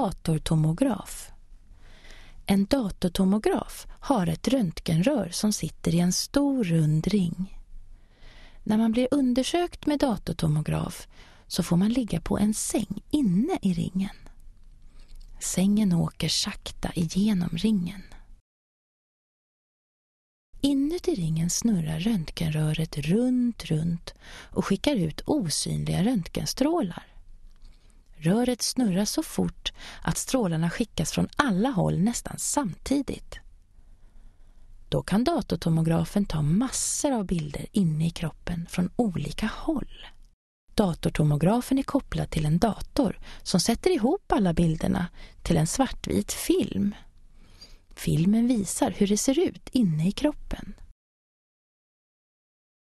datortomograf. En datortomograf har ett röntgenrör som sitter i en stor rund ring. När man blir undersökt med datortomograf så får man ligga på en säng inne i ringen. Sängen åker sakta igenom ringen. Inuti ringen snurrar röntgenröret runt, runt och skickar ut osynliga röntgenstrålar. Röret snurrar så fort att strålarna skickas från alla håll nästan samtidigt. Då kan datortomografen ta massor av bilder inne i kroppen från olika håll. Datortomografen är kopplad till en dator som sätter ihop alla bilderna till en svartvit film. Filmen visar hur det ser ut inne i kroppen.